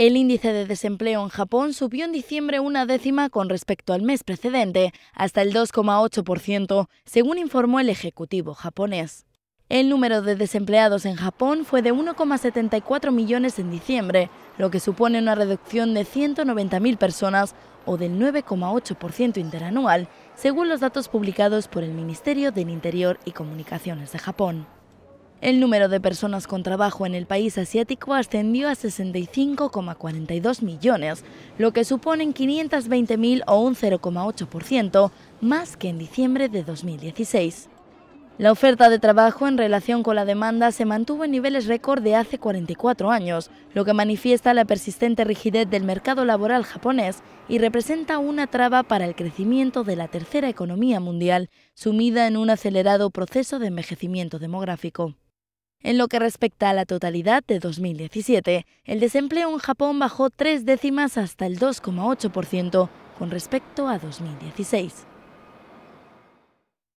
El índice de desempleo en Japón subió en diciembre una décima con respecto al mes precedente, hasta el 2,8%, según informó el Ejecutivo japonés. El número de desempleados en Japón fue de 1,74 millones en diciembre, lo que supone una reducción de 190.000 personas o del 9,8% interanual, según los datos publicados por el Ministerio del Interior y Comunicaciones de Japón. El número de personas con trabajo en el país asiático ascendió a 65,42 millones, lo que supone 520.000 o un 0,8% más que en diciembre de 2016. La oferta de trabajo en relación con la demanda se mantuvo en niveles récord de hace 44 años, lo que manifiesta la persistente rigidez del mercado laboral japonés y representa una traba para el crecimiento de la tercera economía mundial, sumida en un acelerado proceso de envejecimiento demográfico. En lo que respecta a la totalidad de 2017, el desempleo en Japón bajó tres décimas hasta el 2,8% con respecto a 2016.